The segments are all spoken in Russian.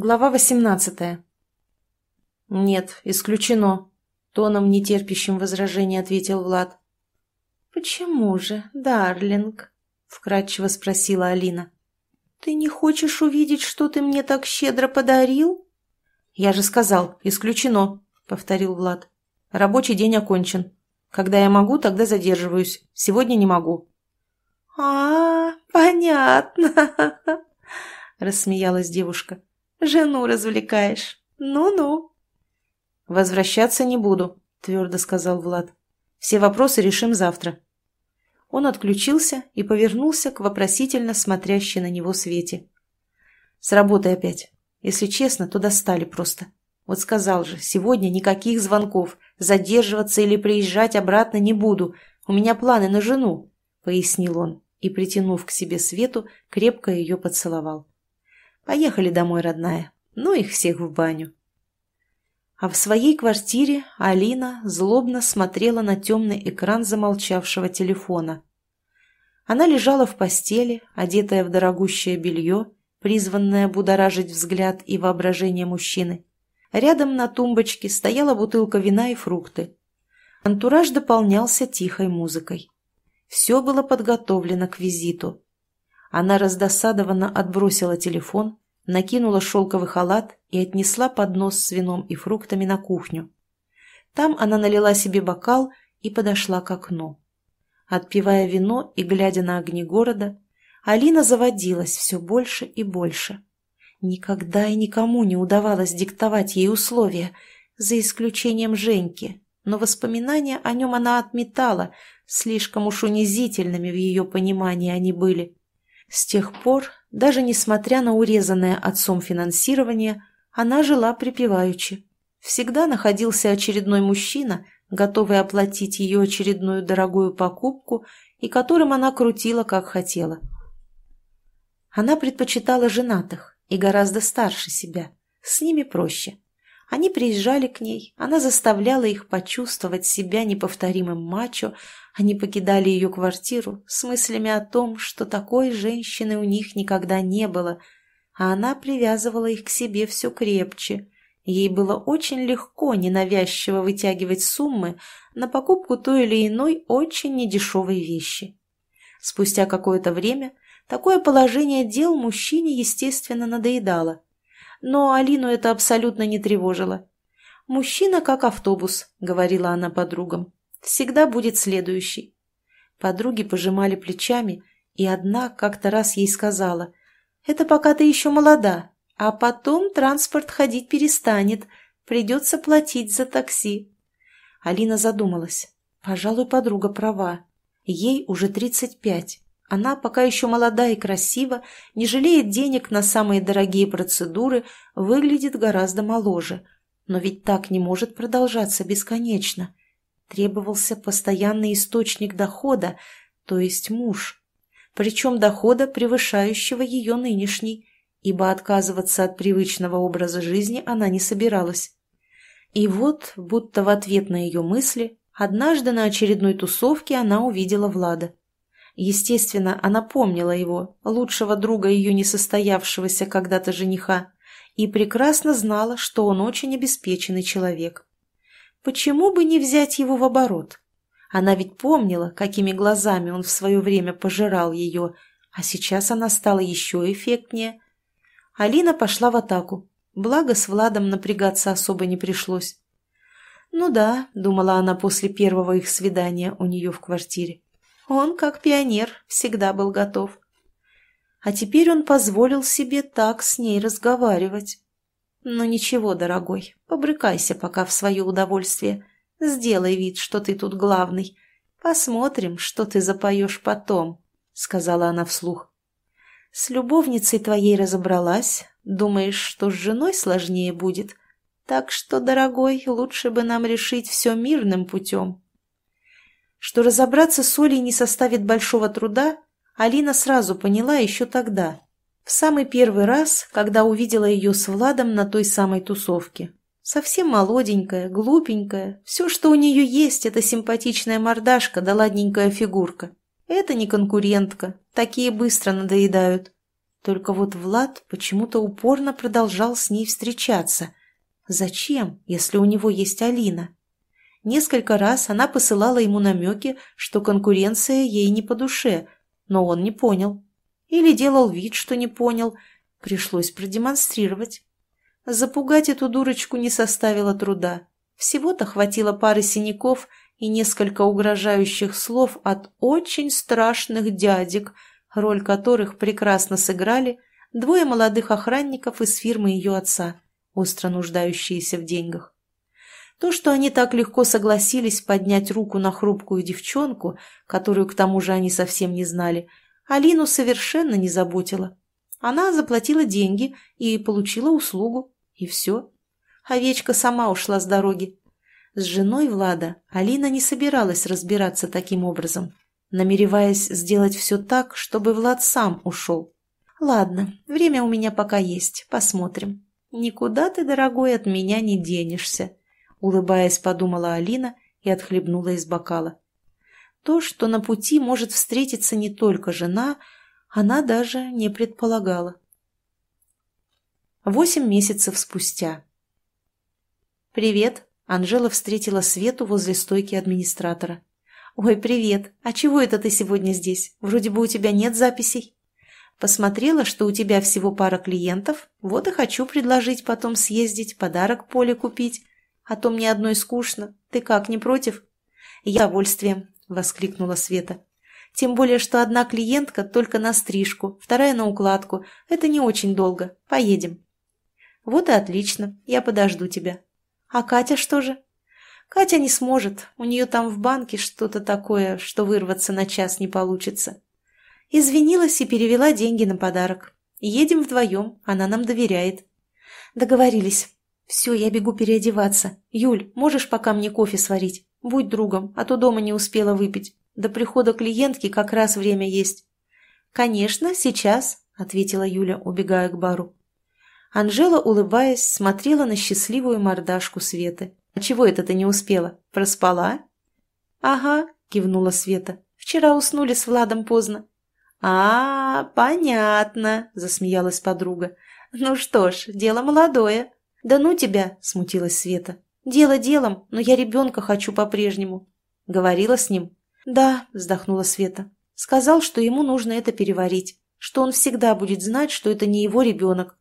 Глава 18. «Нет, исключено», — тоном, нетерпящим возражений, ответил Влад. «Почему же, Дарлинг?» — вкратчиво спросила Алина. «Ты не хочешь увидеть, что ты мне так щедро подарил?» «Я же сказал, исключено», — повторил Влад. «Рабочий день окончен. Когда я могу, тогда задерживаюсь. Сегодня не могу». «А, понятно», — рассмеялась девушка. Жену развлекаешь. Ну-ну». «Возвращаться не буду», – твердо сказал Влад. «Все вопросы решим завтра». Он отключился и повернулся к вопросительно смотрящей на него Свете. «С работы опять. Если честно, то достали просто. Вот сказал же, сегодня никаких звонков. Задерживаться или приезжать обратно не буду. У меня планы на жену», – пояснил он и, притянув к себе Свету, крепко ее поцеловал. Поехали домой, родная. Ну их всех в баню. А в своей квартире Алина злобно смотрела на темный экран замолчавшего телефона. Она лежала в постели, одетая в дорогущее белье, призванное будоражить взгляд и воображение мужчины. Рядом на тумбочке стояла бутылка вина и фрукты. Антураж дополнялся тихой музыкой. Все было подготовлено к визиту. Она раздосадованно отбросила телефон, накинула шелковый халат и отнесла поднос с вином и фруктами на кухню. Там она налила себе бокал и подошла к окну. Отпивая вино и глядя на огни города, Алина заводилась все больше и больше. Никогда и никому не удавалось диктовать ей условия, за исключением Женьки, но воспоминания о нем она отметала, слишком уж унизительными в ее понимании они были. С тех пор, даже несмотря на урезанное отцом финансирование, она жила припеваючи. Всегда находился очередной мужчина, готовый оплатить ее очередную дорогую покупку и которым она крутила, как хотела. Она предпочитала женатых и гораздо старше себя. С ними проще. Они приезжали к ней, она заставляла их почувствовать себя неповторимым мачо, они покидали ее квартиру с мыслями о том, что такой женщины у них никогда не было, а она привязывала их к себе все крепче. Ей было очень легко ненавязчиво вытягивать суммы на покупку той или иной очень недешевой вещи. Спустя какое-то время такое положение дел мужчине, естественно, надоедало. Но Алину это абсолютно не тревожило. «Мужчина как автобус», — говорила она подругам. Всегда будет следующий. Подруги пожимали плечами, и одна как-то раз ей сказала, «Это пока ты еще молода, а потом транспорт ходить перестанет, придется платить за такси». Алина задумалась. Пожалуй, подруга права. Ей уже 35. Она пока еще молода и красива, не жалеет денег на самые дорогие процедуры, выглядит гораздо моложе. Но ведь так не может продолжаться бесконечно требовался постоянный источник дохода, то есть муж, причем дохода, превышающего ее нынешний, ибо отказываться от привычного образа жизни она не собиралась. И вот, будто в ответ на ее мысли, однажды на очередной тусовке она увидела Влада. Естественно, она помнила его, лучшего друга ее несостоявшегося когда-то жениха, и прекрасно знала, что он очень обеспеченный человек. Почему бы не взять его в оборот? Она ведь помнила, какими глазами он в свое время пожирал ее, а сейчас она стала еще эффектнее. Алина пошла в атаку, благо с Владом напрягаться особо не пришлось. «Ну да», — думала она после первого их свидания у нее в квартире. «Он, как пионер, всегда был готов». А теперь он позволил себе так с ней разговаривать. Но «Ну, ничего, дорогой, побрыкайся пока в свое удовольствие. Сделай вид, что ты тут главный. Посмотрим, что ты запоешь потом, — сказала она вслух. С любовницей твоей разобралась. Думаешь, что с женой сложнее будет? Так что, дорогой, лучше бы нам решить все мирным путем. Что разобраться с Олей не составит большого труда, Алина сразу поняла еще тогда, в самый первый раз, когда увидела ее с Владом на той самой тусовке. Совсем молоденькая, глупенькая. Все, что у нее есть, это симпатичная мордашка да ладненькая фигурка. Это не конкурентка, такие быстро надоедают. Только вот Влад почему-то упорно продолжал с ней встречаться. Зачем, если у него есть Алина? Несколько раз она посылала ему намеки, что конкуренция ей не по душе, но он не понял. Или делал вид, что не понял. Пришлось продемонстрировать. Запугать эту дурочку не составило труда. Всего-то хватило пары синяков и несколько угрожающих слов от очень страшных дядек, роль которых прекрасно сыграли двое молодых охранников из фирмы ее отца, остро нуждающиеся в деньгах. То, что они так легко согласились поднять руку на хрупкую девчонку, которую к тому же они совсем не знали – Алину совершенно не заботила. Она заплатила деньги и получила услугу, и все. Овечка сама ушла с дороги. С женой Влада Алина не собиралась разбираться таким образом, намереваясь сделать все так, чтобы Влад сам ушел. «Ладно, время у меня пока есть, посмотрим. Никуда ты, дорогой, от меня не денешься», — улыбаясь, подумала Алина и отхлебнула из бокала. То, что на пути может встретиться не только жена, она даже не предполагала. Восемь месяцев спустя. «Привет!» – Анжела встретила Свету возле стойки администратора. «Ой, привет! А чего это ты сегодня здесь? Вроде бы у тебя нет записей». Посмотрела, что у тебя всего пара клиентов, вот и хочу предложить потом съездить, подарок Поле купить. А то мне одной скучно. Ты как, не против? Я удовольствием. – воскликнула Света. «Тем более, что одна клиентка только на стрижку, вторая на укладку. Это не очень долго. Поедем». «Вот и отлично. Я подожду тебя». «А Катя что же?» «Катя не сможет. У нее там в банке что-то такое, что вырваться на час не получится». Извинилась и перевела деньги на подарок. «Едем вдвоем. Она нам доверяет». «Договорились. Все, я бегу переодеваться. Юль, можешь пока мне кофе сварить?» Будь другом, а то дома не успела выпить. До прихода клиентки как раз время есть. «Конечно, сейчас», — ответила Юля, убегая к бару. Анжела, улыбаясь, смотрела на счастливую мордашку Светы. «А чего это ты не успела? Проспала?» «Ага», — кивнула Света. «Вчера уснули с Владом поздно». «А, -а понятно», — засмеялась подруга. «Ну что ж, дело молодое». «Да ну тебя!» — смутилась Света. «Дело делом, но я ребенка хочу по-прежнему». Говорила с ним. «Да», — вздохнула Света. «Сказал, что ему нужно это переварить, что он всегда будет знать, что это не его ребенок».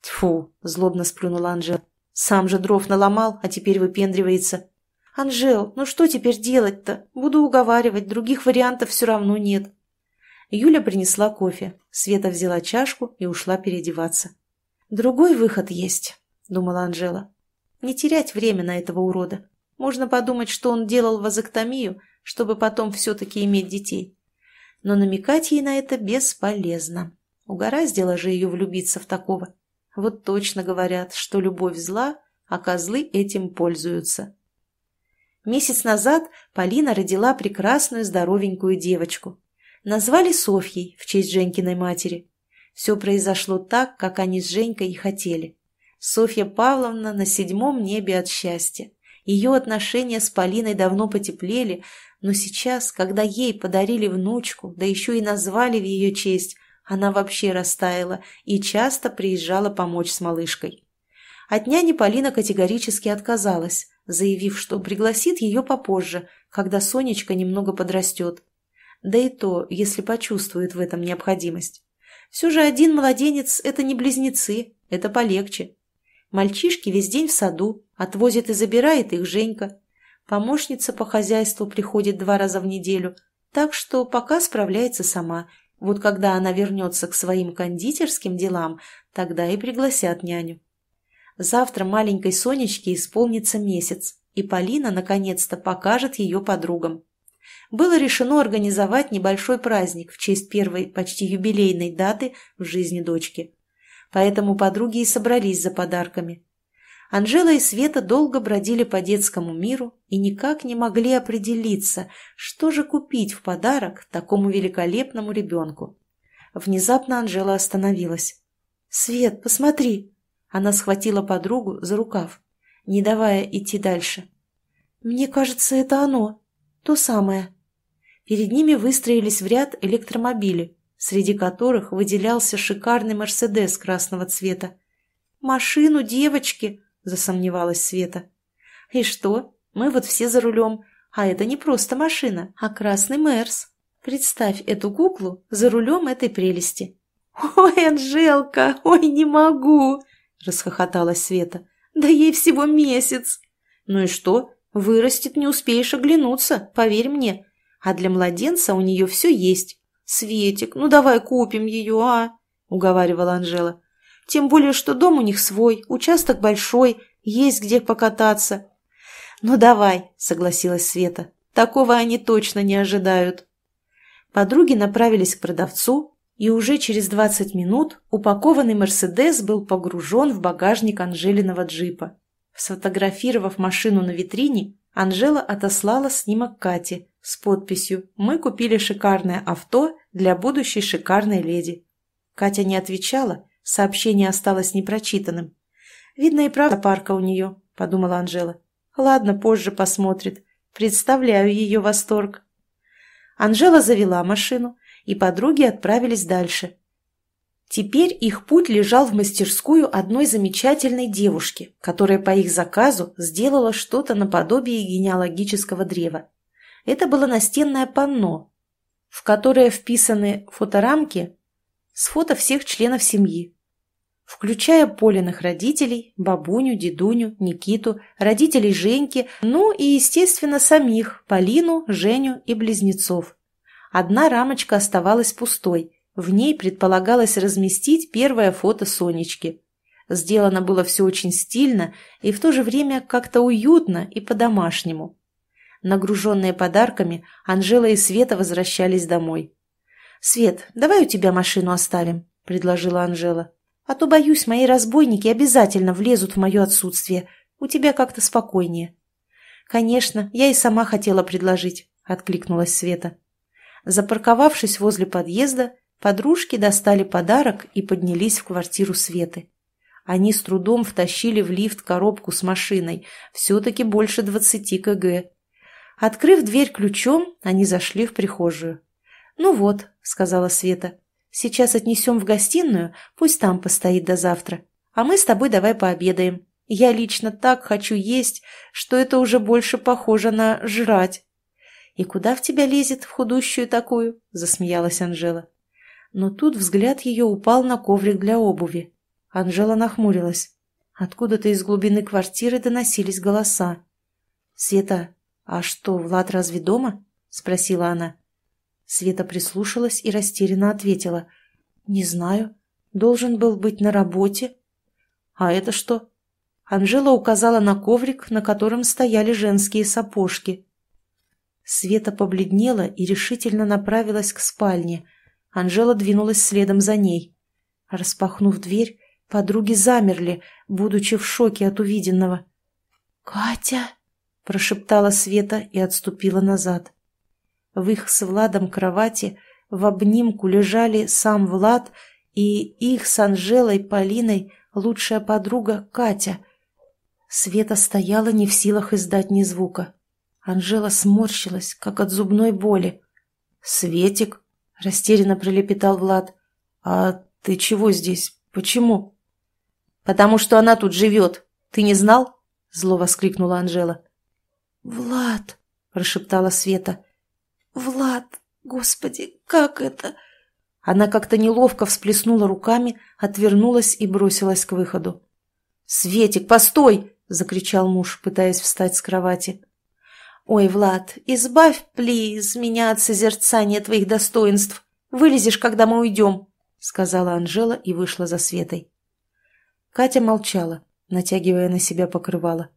«Тьфу», — злобно сплюнула Анжела. «Сам же дров наломал, а теперь выпендривается». «Анжел, ну что теперь делать-то? Буду уговаривать, других вариантов все равно нет». Юля принесла кофе. Света взяла чашку и ушла переодеваться. «Другой выход есть», — думала Анжела. Не терять время на этого урода. Можно подумать, что он делал вазоктомию, чтобы потом все-таки иметь детей. Но намекать ей на это бесполезно. Угораздило же ее влюбиться в такого. Вот точно говорят, что любовь зла, а козлы этим пользуются. Месяц назад Полина родила прекрасную здоровенькую девочку. Назвали Софьей в честь Женькиной матери. Все произошло так, как они с Женькой и хотели. Софья Павловна на седьмом небе от счастья. Ее отношения с Полиной давно потеплели, но сейчас, когда ей подарили внучку, да еще и назвали в ее честь, она вообще растаяла и часто приезжала помочь с малышкой. От няни Полина категорически отказалась, заявив, что пригласит ее попозже, когда Сонечка немного подрастет. Да и то, если почувствует в этом необходимость. Все же один младенец – это не близнецы, это полегче. Мальчишки весь день в саду, отвозит и забирает их Женька. Помощница по хозяйству приходит два раза в неделю, так что пока справляется сама. Вот когда она вернется к своим кондитерским делам, тогда и пригласят няню. Завтра маленькой Сонечке исполнится месяц, и Полина наконец-то покажет ее подругам. Было решено организовать небольшой праздник в честь первой почти юбилейной даты в жизни дочки поэтому подруги и собрались за подарками. Анжела и Света долго бродили по детскому миру и никак не могли определиться, что же купить в подарок такому великолепному ребенку. Внезапно Анжела остановилась. «Свет, посмотри!» Она схватила подругу за рукав, не давая идти дальше. «Мне кажется, это оно. То самое». Перед ними выстроились в ряд электромобили, среди которых выделялся шикарный «Мерседес» красного цвета. «Машину, девочки!» – засомневалась Света. «И что? Мы вот все за рулем. А это не просто машина, а красный «Мерс». Представь эту куклу за рулем этой прелести». «Ой, Анжелка, ой, не могу!» – расхохоталась Света. «Да ей всего месяц!» «Ну и что? Вырастет, не успеешь оглянуться, поверь мне. А для младенца у нее все есть. «Светик, ну давай купим ее, а?» – уговаривала Анжела. «Тем более, что дом у них свой, участок большой, есть где покататься». «Ну давай», – согласилась Света. «Такого они точно не ожидают». Подруги направились к продавцу, и уже через 20 минут упакованный «Мерседес» был погружен в багажник Анжелиного джипа. Сфотографировав машину на витрине, Анжела отослала снимок Кате, с подписью «Мы купили шикарное авто для будущей шикарной леди». Катя не отвечала, сообщение осталось непрочитанным. «Видно, и правда парка у нее», — подумала Анжела. «Ладно, позже посмотрит. Представляю ее восторг». Анжела завела машину, и подруги отправились дальше. Теперь их путь лежал в мастерскую одной замечательной девушки, которая по их заказу сделала что-то наподобие генеалогического древа это было настенное панно, в которое вписаны фоторамки с фото всех членов семьи, включая Полиных родителей, бабуню, дедуню, Никиту, родителей Женьки, ну и, естественно, самих Полину, Женю и близнецов. Одна рамочка оставалась пустой, в ней предполагалось разместить первое фото Сонечки. Сделано было все очень стильно и в то же время как-то уютно и по-домашнему. Нагруженные подарками, Анжела и Света возвращались домой. «Свет, давай у тебя машину оставим», — предложила Анжела. «А то, боюсь, мои разбойники обязательно влезут в мое отсутствие. У тебя как-то спокойнее». «Конечно, я и сама хотела предложить», — откликнулась Света. Запарковавшись возле подъезда, подружки достали подарок и поднялись в квартиру Светы. Они с трудом втащили в лифт коробку с машиной, все-таки больше двадцати кг, Открыв дверь ключом, они зашли в прихожую. «Ну вот», — сказала Света, — «сейчас отнесем в гостиную, пусть там постоит до завтра. А мы с тобой давай пообедаем. Я лично так хочу есть, что это уже больше похоже на жрать». «И куда в тебя лезет, в худущую такую?» — засмеялась Анжела. Но тут взгляд ее упал на коврик для обуви. Анжела нахмурилась. Откуда-то из глубины квартиры доносились голоса. «Света, «А что, Влад разве дома?» – спросила она. Света прислушалась и растерянно ответила. «Не знаю. Должен был быть на работе». «А это что?» Анжела указала на коврик, на котором стояли женские сапожки. Света побледнела и решительно направилась к спальне. Анжела двинулась следом за ней. Распахнув дверь, подруги замерли, будучи в шоке от увиденного. «Катя!» — прошептала Света и отступила назад. В их с Владом кровати в обнимку лежали сам Влад и их с Анжелой Полиной лучшая подруга Катя. Света стояла не в силах издать ни звука. Анжела сморщилась, как от зубной боли. «Светик?» — растерянно пролепетал Влад. «А ты чего здесь? Почему?» «Потому что она тут живет. Ты не знал?» — зло воскликнула Анжела. «Влад!» – прошептала Света. «Влад! Господи, как это?» Она как-то неловко всплеснула руками, отвернулась и бросилась к выходу. «Светик, постой!» – закричал муж, пытаясь встать с кровати. «Ой, Влад, избавь, плиз, меня от созерцания твоих достоинств. Вылезешь, когда мы уйдем», – сказала Анжела и вышла за Светой. Катя молчала, натягивая на себя покрывало.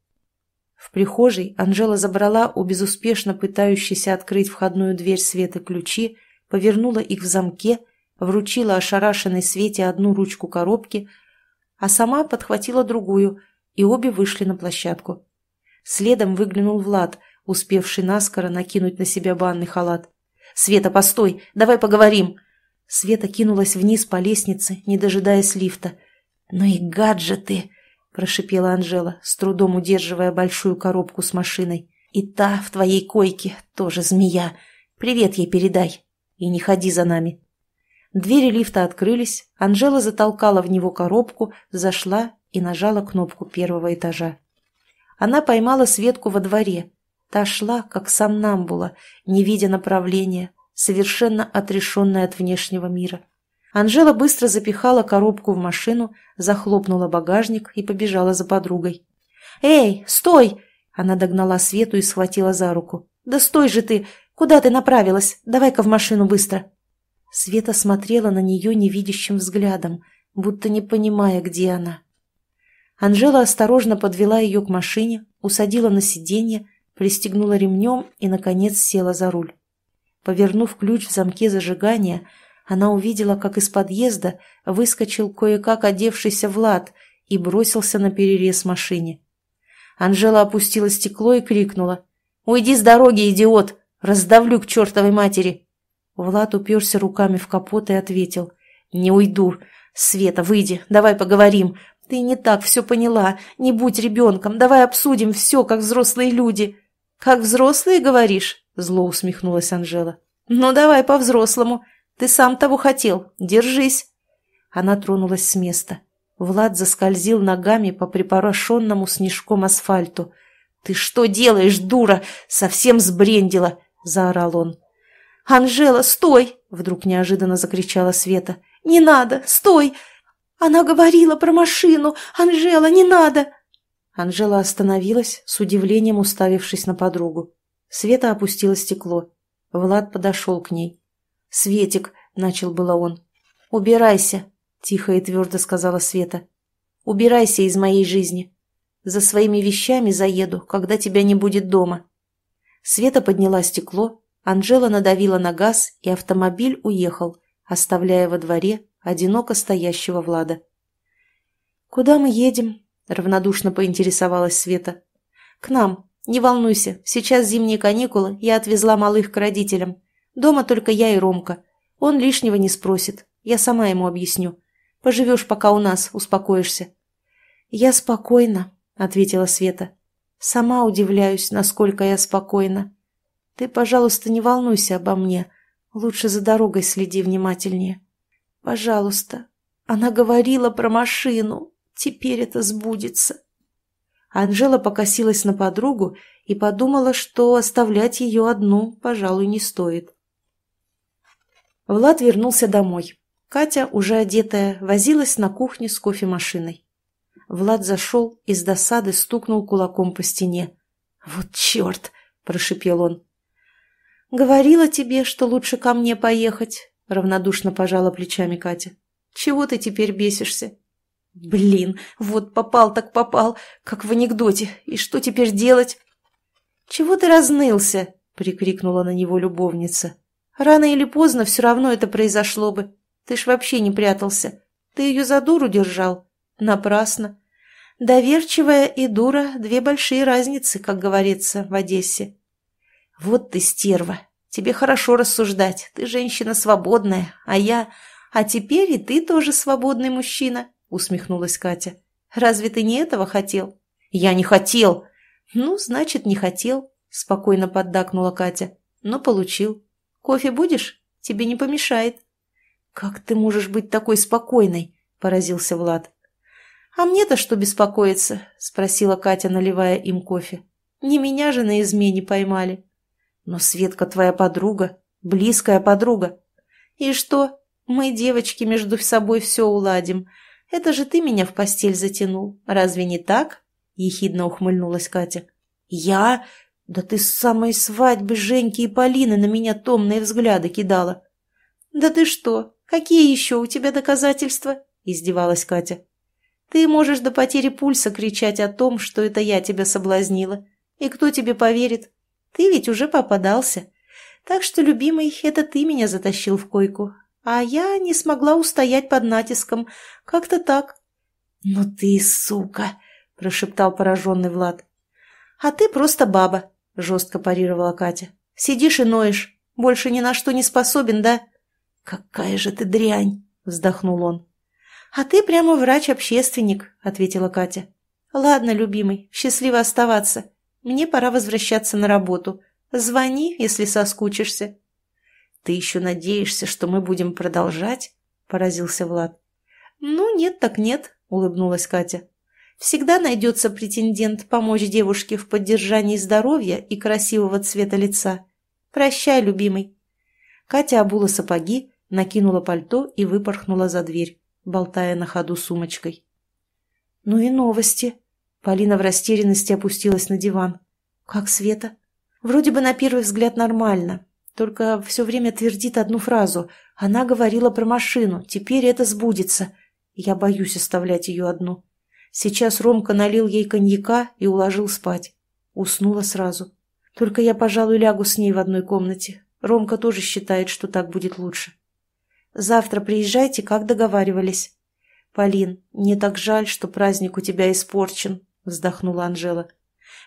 В прихожей Анжела забрала у безуспешно пытающейся открыть входную дверь Светы ключи, повернула их в замке, вручила ошарашенной Свете одну ручку коробки, а сама подхватила другую, и обе вышли на площадку. Следом выглянул Влад, успевший наскоро накинуть на себя банный халат. «Света, постой! Давай поговорим!» Света кинулась вниз по лестнице, не дожидаясь лифта. «Ну и гаджеты!» прошипела Анжела, с трудом удерживая большую коробку с машиной. «И та в твоей койке тоже змея. Привет ей передай. И не ходи за нами». Двери лифта открылись, Анжела затолкала в него коробку, зашла и нажала кнопку первого этажа. Она поймала Светку во дворе. Та шла, как сомнамбула, не видя направления, совершенно отрешенная от внешнего мира. Анжела быстро запихала коробку в машину, захлопнула багажник и побежала за подругой. «Эй, стой!» Она догнала Свету и схватила за руку. «Да стой же ты! Куда ты направилась? Давай-ка в машину быстро!» Света смотрела на нее невидящим взглядом, будто не понимая, где она. Анжела осторожно подвела ее к машине, усадила на сиденье, пристегнула ремнем и, наконец, села за руль. Повернув ключ в замке зажигания, она увидела, как из подъезда выскочил кое-как одевшийся Влад и бросился на перерез машине. Анжела опустила стекло и крикнула. «Уйди с дороги, идиот! Раздавлю к чертовой матери!» Влад уперся руками в капот и ответил. «Не уйду. Света, выйди, давай поговорим. Ты не так все поняла. Не будь ребенком, давай обсудим все, как взрослые люди». «Как взрослые, говоришь?» – зло усмехнулась Анжела. «Ну давай по-взрослому. Ты сам того хотел. Держись!» Она тронулась с места. Влад заскользил ногами по припорошенному снежком асфальту. «Ты что делаешь, дура? Совсем сбрендила!» – заорал он. «Анжела, стой!» – вдруг неожиданно закричала Света. «Не надо! Стой!» «Она говорила про машину! Анжела, не надо!» Анжела остановилась, с удивлением уставившись на подругу. Света опустила стекло. Влад подошел к ней. «Светик», — начал было он. «Убирайся», — тихо и твердо сказала Света. «Убирайся из моей жизни. За своими вещами заеду, когда тебя не будет дома». Света подняла стекло, Анжела надавила на газ, и автомобиль уехал, оставляя во дворе одиноко стоящего Влада. «Куда мы едем?» — равнодушно поинтересовалась Света. «К нам. Не волнуйся, сейчас зимние каникулы, я отвезла малых к родителям. Дома только я и Ромка. Он лишнего не спросит. Я сама ему объясню. Поживешь пока у нас, успокоишься». «Я спокойна», — ответила Света. «Сама удивляюсь, насколько я спокойна. Ты, пожалуйста, не волнуйся обо мне. Лучше за дорогой следи внимательнее». «Пожалуйста». Она говорила про машину. Теперь это сбудется. Анжела покосилась на подругу и подумала, что оставлять ее одну, пожалуй, не стоит. Влад вернулся домой. Катя, уже одетая, возилась на кухне с кофемашиной. Влад зашел и с досады стукнул кулаком по стене. «Вот черт!» – прошипел он. «Говорила тебе, что лучше ко мне поехать», – равнодушно пожала плечами Катя. «Чего ты теперь бесишься?» «Блин, вот попал так попал, как в анекдоте. И что теперь делать?» «Чего ты разнылся?» – прикрикнула на него любовница. Рано или поздно все равно это произошло бы. Ты ж вообще не прятался. Ты ее за дуру держал. Напрасно. Доверчивая и дура – две большие разницы, как говорится, в Одессе. Вот ты стерва. Тебе хорошо рассуждать. Ты женщина свободная, а я... А теперь и ты тоже свободный мужчина, усмехнулась Катя. Разве ты не этого хотел? Я не хотел. Ну, значит, не хотел, спокойно поддакнула Катя. Но получил. Кофе будешь? Тебе не помешает». «Как ты можешь быть такой спокойной?» – поразился Влад. «А мне-то что беспокоиться?» – спросила Катя, наливая им кофе. «Не меня же на измене поймали». «Но Светка твоя подруга, близкая подруга». «И что? Мы, девочки, между собой все уладим. Это же ты меня в постель затянул. Разве не так?» – ехидно ухмыльнулась Катя. «Я? Да ты с самой свадьбы Женьки и Полины на меня томные взгляды кидала. Да ты что, какие еще у тебя доказательства? Издевалась Катя. Ты можешь до потери пульса кричать о том, что это я тебя соблазнила. И кто тебе поверит? Ты ведь уже попадался. Так что, любимый, это ты меня затащил в койку. А я не смогла устоять под натиском. Как-то так. «Ну ты, сука!» – прошептал пораженный Влад. «А ты просто баба», – жестко парировала Катя. «Сидишь и ноешь. Больше ни на что не способен, да?» «Какая же ты дрянь!» – вздохнул он. «А ты прямо врач-общественник», – ответила Катя. «Ладно, любимый, счастливо оставаться. Мне пора возвращаться на работу. Звони, если соскучишься». «Ты еще надеешься, что мы будем продолжать?» – поразился Влад. «Ну, нет так нет», – улыбнулась Катя всегда найдется претендент помочь девушке в поддержании здоровья и красивого цвета лица. Прощай, любимый. Катя обула сапоги, накинула пальто и выпорхнула за дверь, болтая на ходу сумочкой. Ну и новости. Полина в растерянности опустилась на диван. Как Света? Вроде бы на первый взгляд нормально, только все время твердит одну фразу. Она говорила про машину, теперь это сбудется. Я боюсь оставлять ее одну. Сейчас Ромка налил ей коньяка и уложил спать. Уснула сразу. Только я, пожалуй, лягу с ней в одной комнате. Ромка тоже считает, что так будет лучше. Завтра приезжайте, как договаривались. Полин, мне так жаль, что праздник у тебя испорчен, вздохнула Анжела.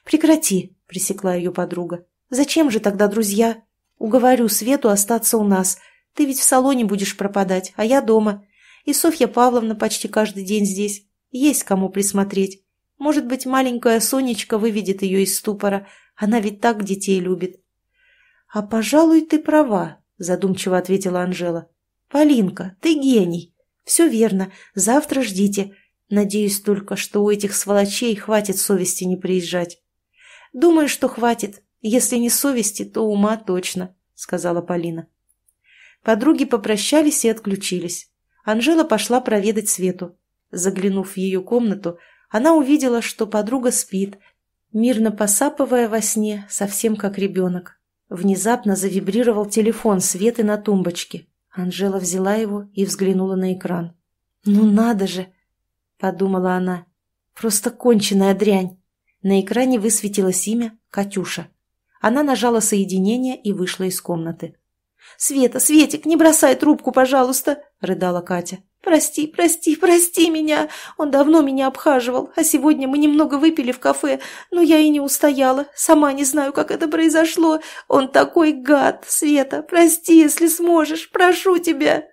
Прекрати, пресекла ее подруга. Зачем же тогда друзья? Уговорю Свету остаться у нас. Ты ведь в салоне будешь пропадать, а я дома. И Софья Павловна почти каждый день здесь. Есть кому присмотреть. Может быть, маленькая Сонечка выведет ее из ступора. Она ведь так детей любит. — А, пожалуй, ты права, — задумчиво ответила Анжела. — Полинка, ты гений. Все верно. Завтра ждите. Надеюсь только, что у этих сволочей хватит совести не приезжать. — Думаю, что хватит. Если не совести, то ума точно, — сказала Полина. Подруги попрощались и отключились. Анжела пошла проведать Свету. Заглянув в ее комнату, она увидела, что подруга спит, мирно посапывая во сне, совсем как ребенок. Внезапно завибрировал телефон Светы на тумбочке. Анжела взяла его и взглянула на экран. «Ну надо же!» – подумала она. «Просто конченая дрянь!» На экране высветилось имя Катюша. Она нажала соединение и вышла из комнаты. «Света, Светик, не бросай трубку, пожалуйста!» – рыдала Катя. «Прости, прости, прости меня! Он давно меня обхаживал, а сегодня мы немного выпили в кафе, но я и не устояла. Сама не знаю, как это произошло. Он такой гад! Света, прости, если сможешь, прошу тебя!»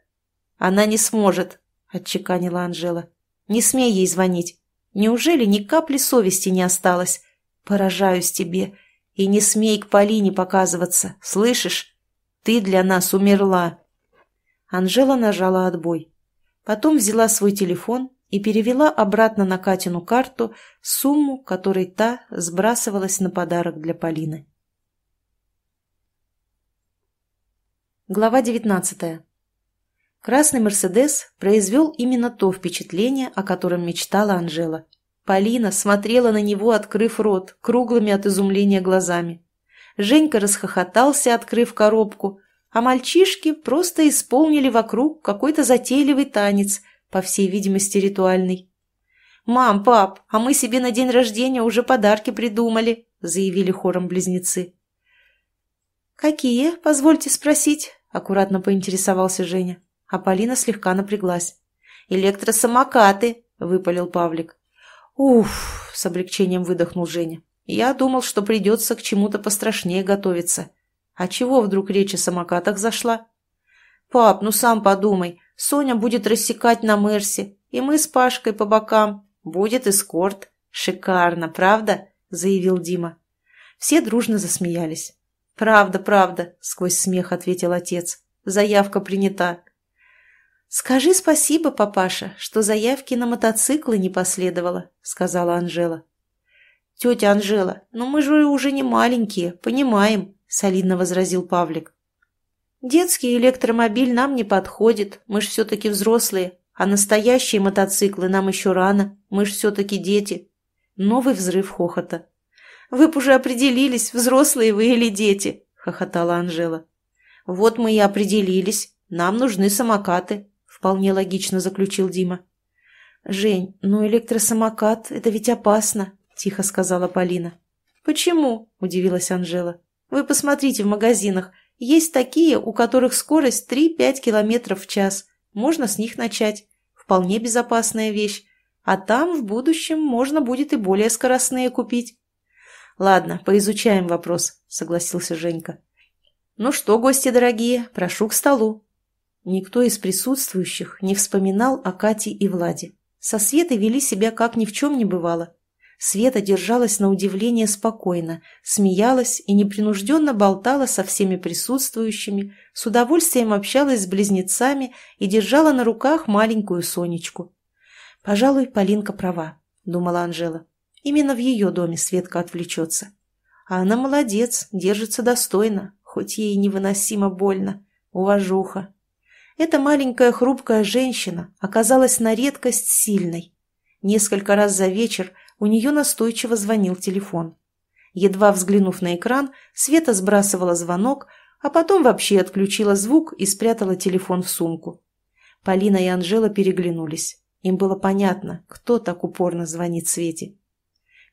«Она не сможет», — отчеканила Анжела. «Не смей ей звонить. Неужели ни капли совести не осталось? Поражаюсь тебе. И не смей к Полине показываться, слышишь? Ты для нас умерла». Анжела нажала отбой. Потом взяла свой телефон и перевела обратно на Катину карту сумму, которой та сбрасывалась на подарок для Полины. Глава 19. Красный «Мерседес» произвел именно то впечатление, о котором мечтала Анжела. Полина смотрела на него, открыв рот, круглыми от изумления глазами. Женька расхохотался, открыв коробку, а мальчишки просто исполнили вокруг какой-то затейливый танец, по всей видимости, ритуальный. «Мам, пап, а мы себе на день рождения уже подарки придумали», — заявили хором близнецы. «Какие, позвольте спросить?» — аккуратно поинтересовался Женя. А Полина слегка напряглась. «Электросамокаты», — выпалил Павлик. «Уф!» — с облегчением выдохнул Женя. «Я думал, что придется к чему-то пострашнее готовиться. А чего вдруг речь о самокатах зашла? Пап, ну сам подумай, Соня будет рассекать на Мерсе, и мы с Пашкой по бокам. Будет эскорт. Шикарно, правда? Заявил Дима. Все дружно засмеялись. «Правда, правда», — сквозь смех ответил отец. «Заявка принята». «Скажи спасибо, папаша, что заявки на мотоциклы не последовало», — сказала Анжела. «Тетя Анжела, ну мы же уже не маленькие, понимаем», солидно возразил Павлик. «Детский электромобиль нам не подходит, мы ж все-таки взрослые, а настоящие мотоциклы нам еще рано, мы ж все-таки дети». Новый взрыв хохота. «Вы б уже определились, взрослые вы или дети», — хохотала Анжела. «Вот мы и определились, нам нужны самокаты», — вполне логично заключил Дима. «Жень, но ну электросамокат — это ведь опасно», — тихо сказала Полина. «Почему?» — удивилась Анжела. Вы посмотрите в магазинах. Есть такие, у которых скорость 3-5 км в час. Можно с них начать. Вполне безопасная вещь. А там в будущем можно будет и более скоростные купить. Ладно, поизучаем вопрос, согласился Женька. Ну что, гости дорогие, прошу к столу. Никто из присутствующих не вспоминал о Кате и Владе. Со Светой вели себя как ни в чем не бывало. Света держалась на удивление спокойно, смеялась и непринужденно болтала со всеми присутствующими, с удовольствием общалась с близнецами и держала на руках маленькую Сонечку. «Пожалуй, Полинка права», — думала Анжела. «Именно в ее доме Светка отвлечется. А она молодец, держится достойно, хоть ей невыносимо больно. Уважуха». Эта маленькая хрупкая женщина оказалась на редкость сильной. Несколько раз за вечер – у нее настойчиво звонил телефон. Едва взглянув на экран, Света сбрасывала звонок, а потом вообще отключила звук и спрятала телефон в сумку. Полина и Анжела переглянулись. Им было понятно, кто так упорно звонит Свете.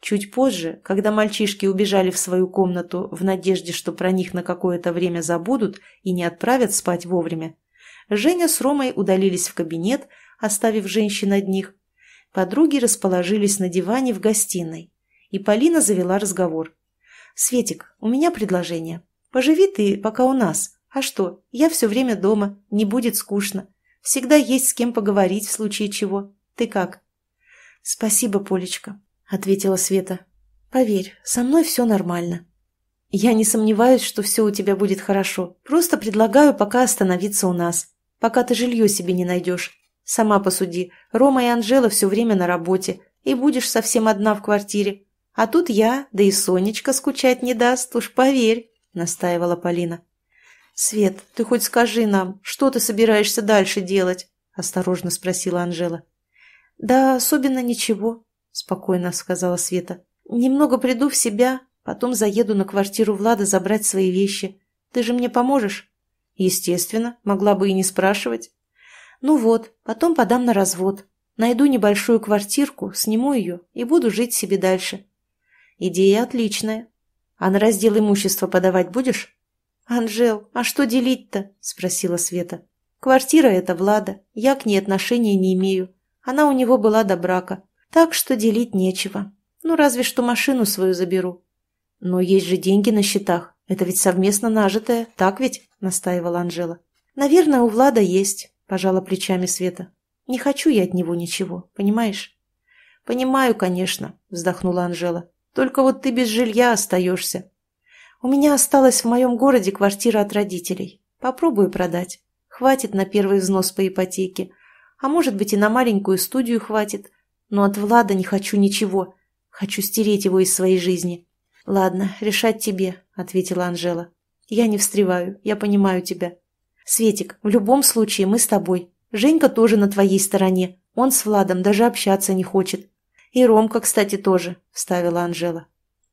Чуть позже, когда мальчишки убежали в свою комнату в надежде, что про них на какое-то время забудут и не отправят спать вовремя, Женя с Ромой удалились в кабинет, оставив женщин одних, Подруги расположились на диване в гостиной, и Полина завела разговор. «Светик, у меня предложение. Поживи ты пока у нас. А что, я все время дома, не будет скучно. Всегда есть с кем поговорить в случае чего. Ты как?» «Спасибо, Полечка», — ответила Света. «Поверь, со мной все нормально. Я не сомневаюсь, что все у тебя будет хорошо. Просто предлагаю пока остановиться у нас, пока ты жилье себе не найдешь. Сама посуди, Рома и Анжела все время на работе, и будешь совсем одна в квартире. А тут я, да и Сонечка скучать не даст, уж поверь», — настаивала Полина. «Свет, ты хоть скажи нам, что ты собираешься дальше делать?» — осторожно спросила Анжела. «Да особенно ничего», — спокойно сказала Света. «Немного приду в себя, потом заеду на квартиру Влада забрать свои вещи. Ты же мне поможешь?» «Естественно, могла бы и не спрашивать», ну вот, потом подам на развод. Найду небольшую квартирку, сниму ее и буду жить себе дальше. Идея отличная. А на раздел имущества подавать будешь? Анжел, а что делить-то? Спросила Света. Квартира это Влада, я к ней отношения не имею. Она у него была до брака, так что делить нечего. Ну, разве что машину свою заберу. Но есть же деньги на счетах. Это ведь совместно нажитое, так ведь? Настаивала Анжела. Наверное, у Влада есть пожала плечами Света. Не хочу я от него ничего, понимаешь? Понимаю, конечно, вздохнула Анжела. Только вот ты без жилья остаешься. У меня осталась в моем городе квартира от родителей. Попробую продать. Хватит на первый взнос по ипотеке. А может быть и на маленькую студию хватит. Но от Влада не хочу ничего. Хочу стереть его из своей жизни. Ладно, решать тебе, ответила Анжела. Я не встреваю, я понимаю тебя. «Светик, в любом случае мы с тобой. Женька тоже на твоей стороне. Он с Владом даже общаться не хочет. И Ромка, кстати, тоже», – вставила Анжела.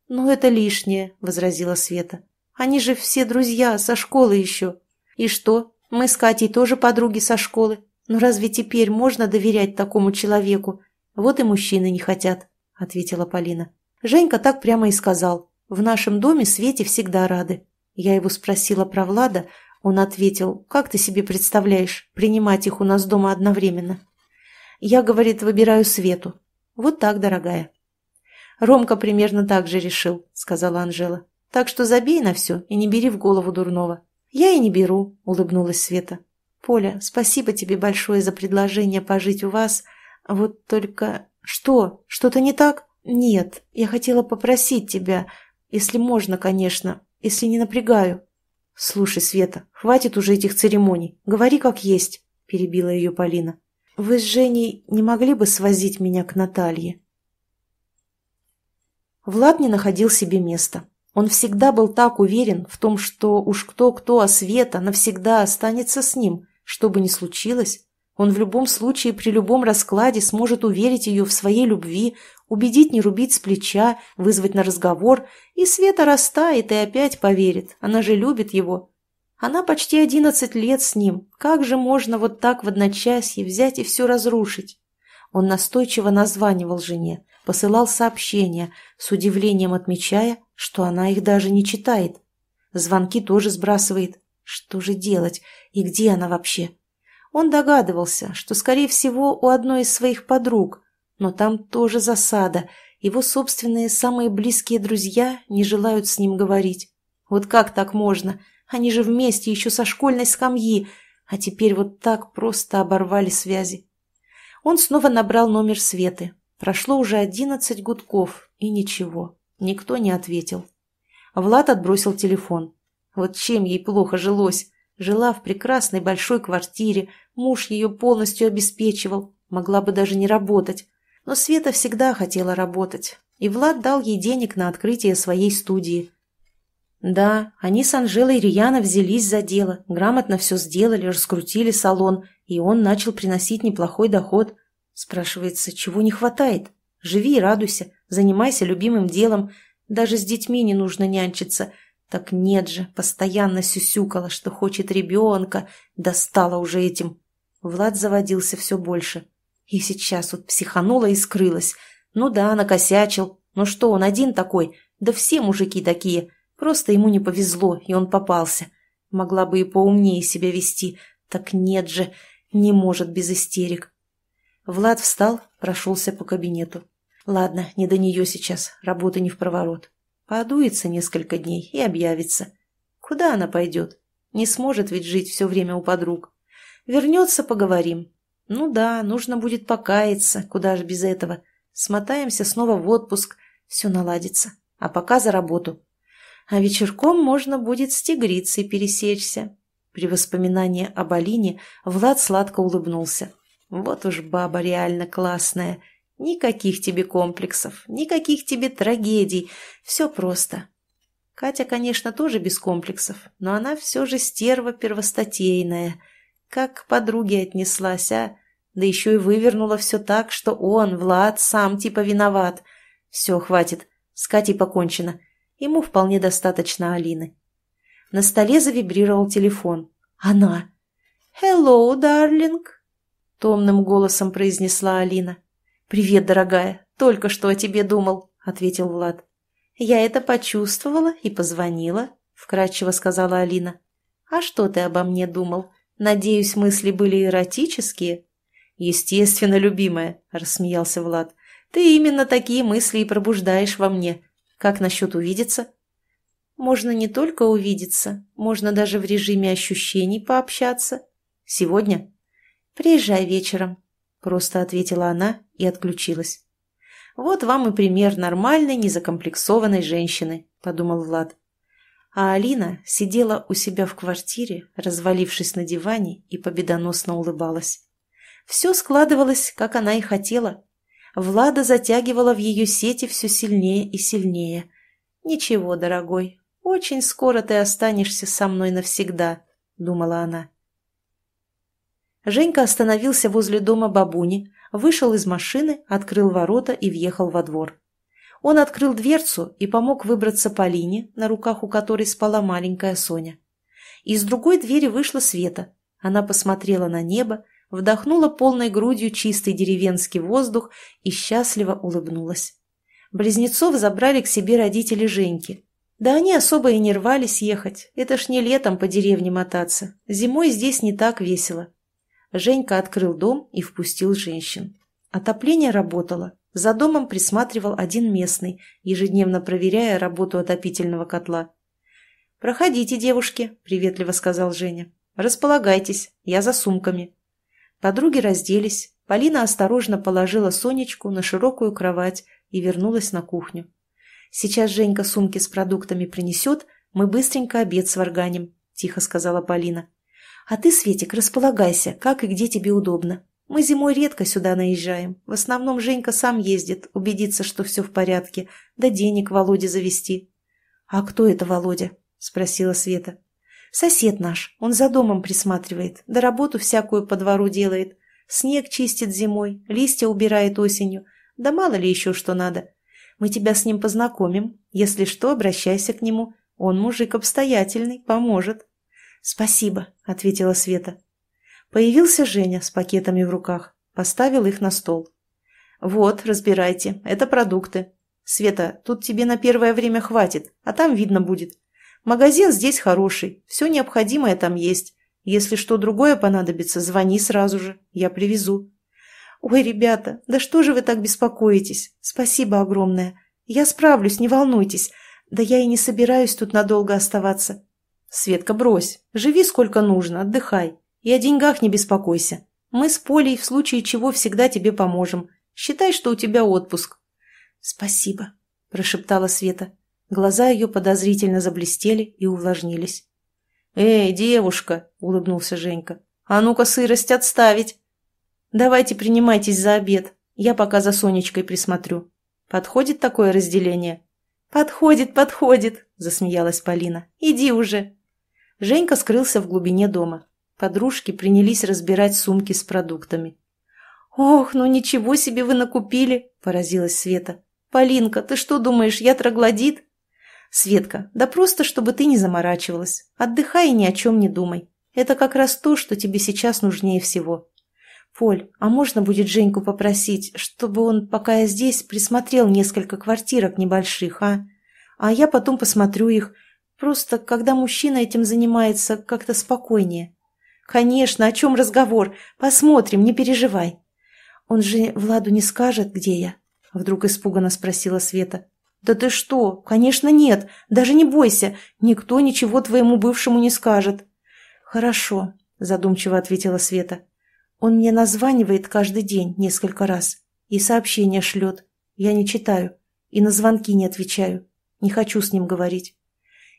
«Ну, это лишнее», – возразила Света. «Они же все друзья, со школы еще. И что? Мы с Катей тоже подруги со школы. Но ну, разве теперь можно доверять такому человеку? Вот и мужчины не хотят», – ответила Полина. Женька так прямо и сказал. «В нашем доме Свете всегда рады». Я его спросила про Влада, он ответил, «Как ты себе представляешь принимать их у нас дома одновременно?» «Я, — говорит, — выбираю Свету. Вот так, дорогая». «Ромка примерно так же решил», — сказала Анжела. «Так что забей на все и не бери в голову дурного». «Я и не беру», — улыбнулась Света. «Поля, спасибо тебе большое за предложение пожить у вас. Вот только...» «Что? Что-то не так?» «Нет, я хотела попросить тебя, если можно, конечно, если не напрягаю». «Слушай, Света, хватит уже этих церемоний. Говори как есть», – перебила ее Полина. «Вы с Женей не могли бы свозить меня к Наталье?» Влад не находил себе места. Он всегда был так уверен в том, что уж кто-кто, а Света навсегда останется с ним. Что бы ни случилось, он в любом случае при любом раскладе сможет уверить ее в своей любви, убедить не рубить с плеча, вызвать на разговор, и Света растает и опять поверит, она же любит его. Она почти одиннадцать лет с ним, как же можно вот так в одночасье взять и все разрушить? Он настойчиво названивал жене, посылал сообщения, с удивлением отмечая, что она их даже не читает. Звонки тоже сбрасывает. Что же делать? И где она вообще? Он догадывался, что, скорее всего, у одной из своих подруг – но там тоже засада. Его собственные самые близкие друзья не желают с ним говорить. Вот как так можно? Они же вместе еще со школьной скамьи, а теперь вот так просто оборвали связи. Он снова набрал номер Светы. Прошло уже одиннадцать гудков, и ничего. Никто не ответил. Влад отбросил телефон. Вот чем ей плохо жилось. Жила в прекрасной большой квартире, муж ее полностью обеспечивал, могла бы даже не работать. Но Света всегда хотела работать, и Влад дал ей денег на открытие своей студии. Да, они с Анжелой Рьяно взялись за дело, грамотно все сделали, раскрутили салон, и он начал приносить неплохой доход. Спрашивается, чего не хватает? Живи и радуйся, занимайся любимым делом, даже с детьми не нужно нянчиться. Так нет же, постоянно сюсюкала, что хочет ребенка, достала уже этим. Влад заводился все больше. И сейчас вот психанула и скрылась. Ну да, накосячил. Ну что, он один такой? Да все мужики такие. Просто ему не повезло, и он попался. Могла бы и поумнее себя вести. Так нет же, не может без истерик. Влад встал, прошелся по кабинету. Ладно, не до нее сейчас, работа не в проворот. Подуется несколько дней и объявится. Куда она пойдет? Не сможет ведь жить все время у подруг. Вернется, поговорим. Ну да, нужно будет покаяться, куда же без этого. Смотаемся снова в отпуск, все наладится. А пока за работу. А вечерком можно будет с тигрицей пересечься. При воспоминании об Алине Влад сладко улыбнулся. Вот уж баба реально классная. Никаких тебе комплексов, никаких тебе трагедий. Все просто. Катя, конечно, тоже без комплексов, но она все же стерва первостатейная. Как к подруге отнеслась, а? Да еще и вывернула все так, что он, Влад, сам типа виноват. Все, хватит. С Катей покончено. Ему вполне достаточно Алины. На столе завибрировал телефон. Она. «Hello, darling. томным голосом произнесла Алина. «Привет, дорогая. Только что о тебе думал», — ответил Влад. «Я это почувствовала и позвонила», — вкратчиво сказала Алина. «А что ты обо мне думал? Надеюсь, мысли были эротические?» «Естественно, любимая», – рассмеялся Влад. «Ты именно такие мысли и пробуждаешь во мне. Как насчет увидеться?» «Можно не только увидеться, можно даже в режиме ощущений пообщаться. Сегодня?» «Приезжай вечером», – просто ответила она и отключилась. «Вот вам и пример нормальной, незакомплексованной женщины», – подумал Влад. А Алина сидела у себя в квартире, развалившись на диване, и победоносно улыбалась. Все складывалось, как она и хотела. Влада затягивала в ее сети все сильнее и сильнее. «Ничего, дорогой, очень скоро ты останешься со мной навсегда», — думала она. Женька остановился возле дома бабуни, вышел из машины, открыл ворота и въехал во двор. Он открыл дверцу и помог выбраться Полине, на руках у которой спала маленькая Соня. Из другой двери вышла Света. Она посмотрела на небо, вдохнула полной грудью чистый деревенский воздух и счастливо улыбнулась. Близнецов забрали к себе родители Женьки. Да они особо и не рвались ехать, это ж не летом по деревне мотаться, зимой здесь не так весело. Женька открыл дом и впустил женщин. Отопление работало, за домом присматривал один местный, ежедневно проверяя работу отопительного котла. «Проходите, девушки», – приветливо сказал Женя. «Располагайтесь, я за сумками». Подруги разделись, Полина осторожно положила Сонечку на широкую кровать и вернулась на кухню. «Сейчас Женька сумки с продуктами принесет, мы быстренько обед сварганим», – тихо сказала Полина. «А ты, Светик, располагайся, как и где тебе удобно. Мы зимой редко сюда наезжаем. В основном Женька сам ездит, убедиться, что все в порядке, да денег Володе завести». «А кто это Володя?» – спросила Света. Сосед наш, он за домом присматривает, да работу всякую по двору делает. Снег чистит зимой, листья убирает осенью, да мало ли еще что надо. Мы тебя с ним познакомим, если что, обращайся к нему, он мужик обстоятельный, поможет. «Спасибо», — ответила Света. Появился Женя с пакетами в руках, поставил их на стол. «Вот, разбирайте, это продукты. Света, тут тебе на первое время хватит, а там видно будет. Магазин здесь хороший, все необходимое там есть. Если что другое понадобится, звони сразу же, я привезу». «Ой, ребята, да что же вы так беспокоитесь? Спасибо огромное. Я справлюсь, не волнуйтесь. Да я и не собираюсь тут надолго оставаться. Светка, брось. Живи сколько нужно, отдыхай. И о деньгах не беспокойся. Мы с Полей в случае чего всегда тебе поможем. Считай, что у тебя отпуск». «Спасибо», – прошептала Света. Глаза ее подозрительно заблестели и увлажнились. «Эй, девушка!» – улыбнулся Женька. «А ну-ка сырость отставить!» «Давайте принимайтесь за обед. Я пока за Сонечкой присмотрю. Подходит такое разделение?» «Подходит, подходит!» – засмеялась Полина. «Иди уже!» Женька скрылся в глубине дома. Подружки принялись разбирать сумки с продуктами. «Ох, ну ничего себе вы накупили!» – поразилась Света. «Полинка, ты что думаешь, я троглодит?» Светка, да просто, чтобы ты не заморачивалась. Отдыхай и ни о чем не думай. Это как раз то, что тебе сейчас нужнее всего. Поль, а можно будет Женьку попросить, чтобы он, пока я здесь, присмотрел несколько квартирок небольших, а? А я потом посмотрю их. Просто, когда мужчина этим занимается, как-то спокойнее. Конечно, о чем разговор? Посмотрим, не переживай. Он же Владу не скажет, где я? Вдруг испуганно спросила Света. «Да ты что? Конечно, нет. Даже не бойся. Никто ничего твоему бывшему не скажет». «Хорошо», – задумчиво ответила Света. «Он мне названивает каждый день несколько раз. И сообщения шлет. Я не читаю. И на звонки не отвечаю. Не хочу с ним говорить».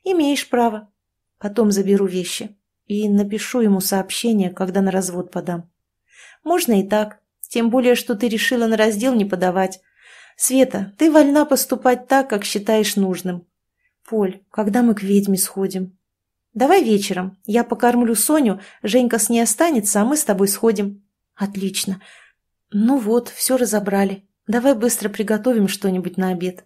«Имеешь право. Потом заберу вещи. И напишу ему сообщение, когда на развод подам». «Можно и так. Тем более, что ты решила на раздел не подавать. Света, ты вольна поступать так, как считаешь нужным. Поль, когда мы к ведьме сходим? Давай вечером. Я покормлю Соню, Женька с ней останется, а мы с тобой сходим. Отлично. Ну вот, все разобрали. Давай быстро приготовим что-нибудь на обед.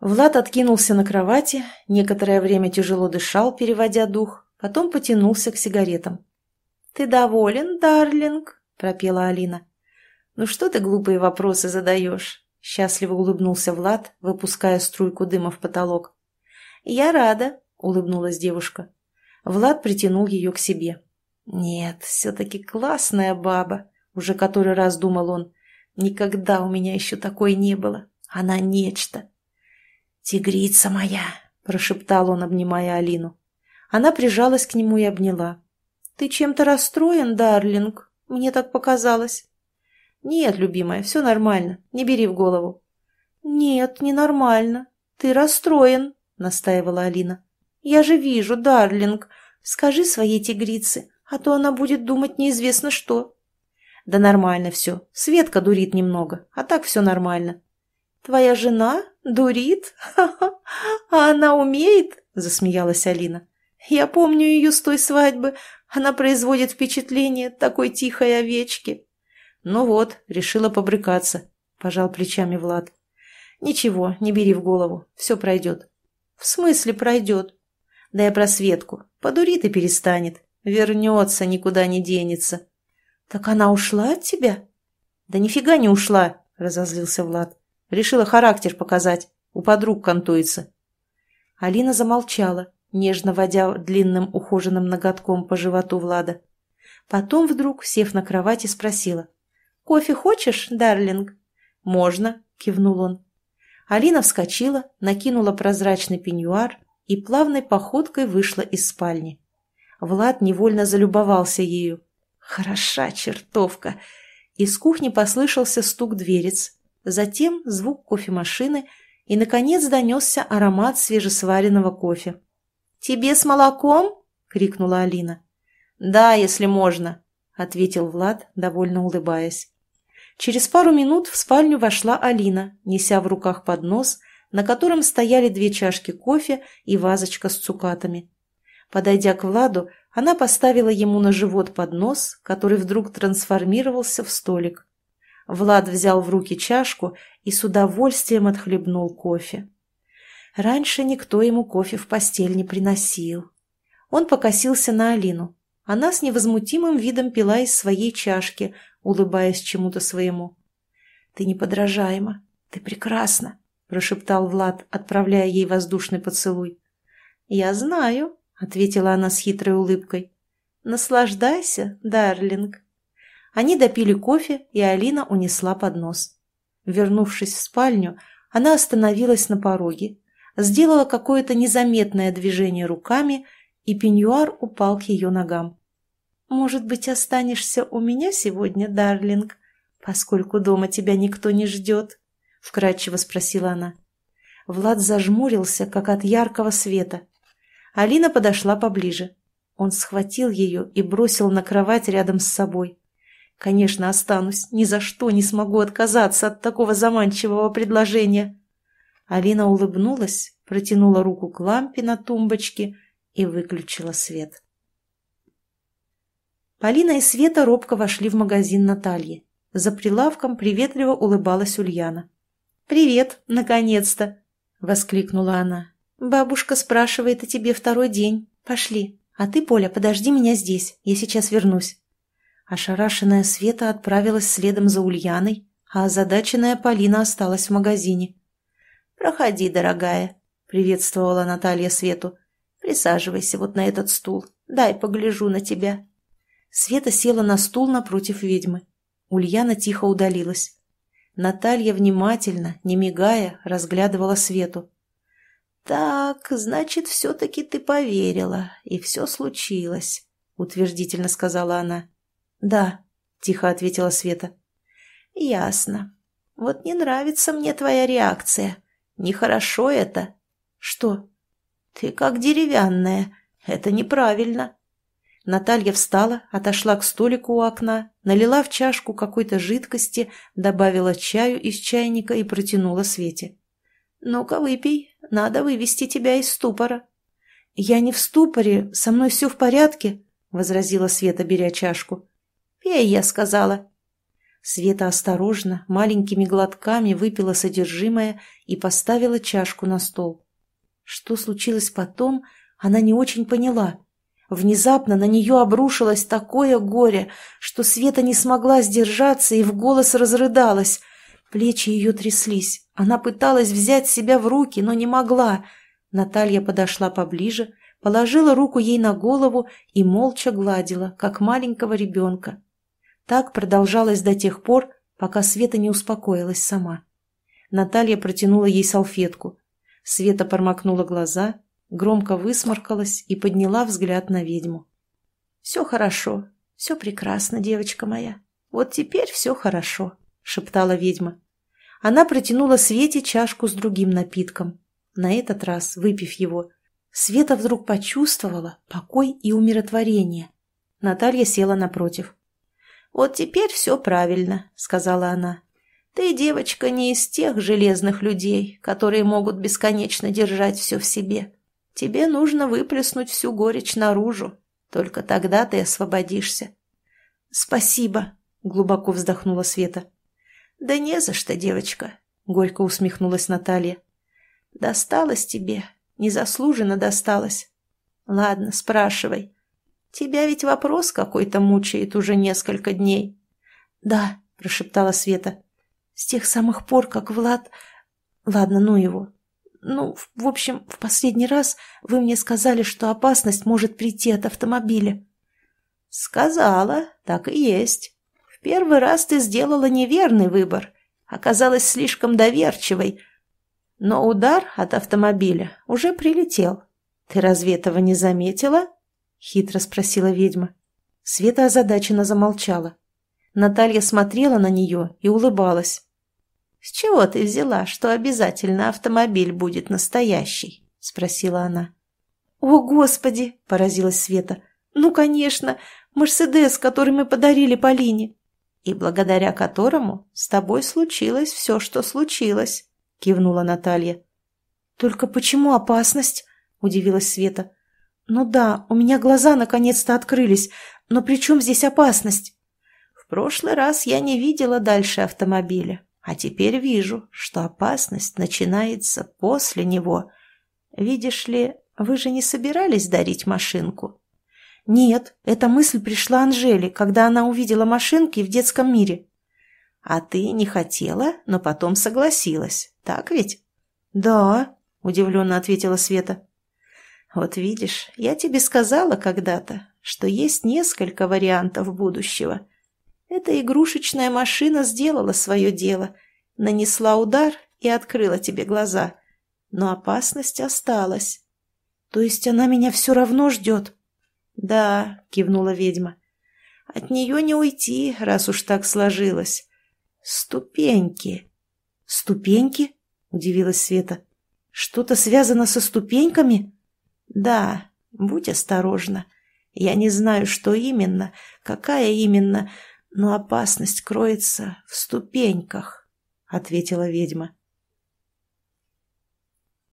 Влад откинулся на кровати, некоторое время тяжело дышал, переводя дух, потом потянулся к сигаретам. «Ты доволен, дарлинг?» – пропела Алина. «Ну что ты глупые вопросы задаешь?» — счастливо улыбнулся Влад, выпуская струйку дыма в потолок. «Я рада», — улыбнулась девушка. Влад притянул ее к себе. «Нет, все-таки классная баба», — уже который раз думал он. «Никогда у меня еще такой не было. Она нечто». «Тигрица моя», — прошептал он, обнимая Алину. Она прижалась к нему и обняла. «Ты чем-то расстроен, Дарлинг? Мне так показалось». «Нет, любимая, все нормально, не бери в голову». «Нет, не нормально. Ты расстроен», — настаивала Алина. «Я же вижу, Дарлинг. Скажи своей тигрице, а то она будет думать неизвестно что». «Да нормально все. Светка дурит немного, а так все нормально». «Твоя жена дурит? А она умеет?» – засмеялась Алина. «Я помню ее с той свадьбы. Она производит впечатление такой тихой овечки». «Ну вот, решила побрыкаться», – пожал плечами Влад. «Ничего, не бери в голову, все пройдет». «В смысле пройдет?» «Да я про Светку. Подурит и перестанет. Вернется, никуда не денется». «Так она ушла от тебя?» «Да нифига не ушла», – разозлился Влад. «Решила характер показать. У подруг контуется». Алина замолчала, нежно водя длинным ухоженным ноготком по животу Влада. Потом вдруг, сев на кровати, спросила. «Кофе хочешь, дарлинг?» «Можно», – кивнул он. Алина вскочила, накинула прозрачный пеньюар и плавной походкой вышла из спальни. Влад невольно залюбовался ею. «Хороша чертовка!» Из кухни послышался стук дверец, затем звук кофемашины и, наконец, донесся аромат свежесваренного кофе. «Тебе с молоком?» – крикнула Алина. «Да, если можно», – ответил Влад, довольно улыбаясь. Через пару минут в спальню вошла Алина, неся в руках поднос, на котором стояли две чашки кофе и вазочка с цукатами. Подойдя к Владу, она поставила ему на живот поднос, который вдруг трансформировался в столик. Влад взял в руки чашку и с удовольствием отхлебнул кофе. Раньше никто ему кофе в постель не приносил. Он покосился на Алину. Она с невозмутимым видом пила из своей чашки – улыбаясь чему-то своему. «Ты неподражаема, ты прекрасна», — прошептал Влад, отправляя ей воздушный поцелуй. «Я знаю», — ответила она с хитрой улыбкой. «Наслаждайся, дарлинг». Они допили кофе, и Алина унесла поднос. Вернувшись в спальню, она остановилась на пороге, сделала какое-то незаметное движение руками, и пеньюар упал к ее ногам. Может быть, останешься у меня сегодня, Дарлинг, поскольку дома тебя никто не ждет?» — вкрадчиво спросила она. Влад зажмурился, как от яркого света. Алина подошла поближе. Он схватил ее и бросил на кровать рядом с собой. «Конечно, останусь. Ни за что не смогу отказаться от такого заманчивого предложения». Алина улыбнулась, протянула руку к лампе на тумбочке и выключила свет. Полина и Света робко вошли в магазин Натальи. За прилавком приветливо улыбалась Ульяна. «Привет, наконец-то!» — воскликнула она. «Бабушка спрашивает о тебе второй день. Пошли. А ты, Поля, подожди меня здесь. Я сейчас вернусь». Ошарашенная Света отправилась следом за Ульяной, а озадаченная Полина осталась в магазине. «Проходи, дорогая», — приветствовала Наталья Свету. «Присаживайся вот на этот стул. Дай погляжу на тебя». Света села на стул напротив ведьмы. Ульяна тихо удалилась. Наталья внимательно, не мигая, разглядывала Свету. «Так, значит, все-таки ты поверила, и все случилось», — утвердительно сказала она. «Да», — тихо ответила Света. «Ясно. Вот не нравится мне твоя реакция. Нехорошо это». «Что?» «Ты как деревянная. Это неправильно. Наталья встала, отошла к столику у окна, налила в чашку какой-то жидкости, добавила чаю из чайника и протянула Свете. «Ну-ка, выпей, надо вывести тебя из ступора». «Я не в ступоре, со мной все в порядке», — возразила Света, беря чашку. «Пей, я сказала». Света осторожно, маленькими глотками выпила содержимое и поставила чашку на стол. Что случилось потом, она не очень поняла — Внезапно на нее обрушилось такое горе, что Света не смогла сдержаться и в голос разрыдалась. Плечи ее тряслись. Она пыталась взять себя в руки, но не могла. Наталья подошла поближе, положила руку ей на голову и молча гладила, как маленького ребенка. Так продолжалось до тех пор, пока Света не успокоилась сама. Наталья протянула ей салфетку. Света промокнула глаза, Громко высморкалась и подняла взгляд на ведьму. «Все хорошо, все прекрасно, девочка моя. Вот теперь все хорошо», — шептала ведьма. Она протянула Свете чашку с другим напитком, на этот раз выпив его. Света вдруг почувствовала покой и умиротворение. Наталья села напротив. «Вот теперь все правильно», — сказала она. «Ты, девочка, не из тех железных людей, которые могут бесконечно держать все в себе. Тебе нужно выплеснуть всю горечь наружу. Только тогда ты освободишься. — Спасибо, — глубоко вздохнула Света. — Да не за что, девочка, — горько усмехнулась Наталья. — Досталось тебе, незаслуженно досталось. Ладно, спрашивай. Тебя ведь вопрос какой-то мучает уже несколько дней. — Да, — прошептала Света. — С тех самых пор, как Влад... Ладно, ну его. Ну, в общем, в последний раз вы мне сказали, что опасность может прийти от автомобиля. Сказала, так и есть. В первый раз ты сделала неверный выбор. Оказалась слишком доверчивой. Но удар от автомобиля уже прилетел. Ты разве этого не заметила? Хитро спросила ведьма. Света озадаченно замолчала. Наталья смотрела на нее и улыбалась. «С чего ты взяла, что обязательно автомобиль будет настоящий?» – спросила она. «О, Господи!» – поразилась Света. «Ну, конечно, Мерседес, который мы подарили Полине!» «И благодаря которому с тобой случилось все, что случилось!» – кивнула Наталья. «Только почему опасность?» – удивилась Света. «Ну да, у меня глаза наконец-то открылись, но при чем здесь опасность?» «В прошлый раз я не видела дальше автомобиля», а теперь вижу, что опасность начинается после него. Видишь ли, вы же не собирались дарить машинку? Нет, эта мысль пришла Анжеле, когда она увидела машинки в детском мире. А ты не хотела, но потом согласилась, так ведь? Да, удивленно ответила Света. Вот видишь, я тебе сказала когда-то, что есть несколько вариантов будущего – эта игрушечная машина сделала свое дело, нанесла удар и открыла тебе глаза. Но опасность осталась. То есть она меня все равно ждет? Да, кивнула ведьма. От нее не уйти, раз уж так сложилось. Ступеньки. Ступеньки? Удивилась Света. Что-то связано со ступеньками? Да, будь осторожна. Я не знаю, что именно, какая именно, но опасность кроется в ступеньках», — ответила ведьма.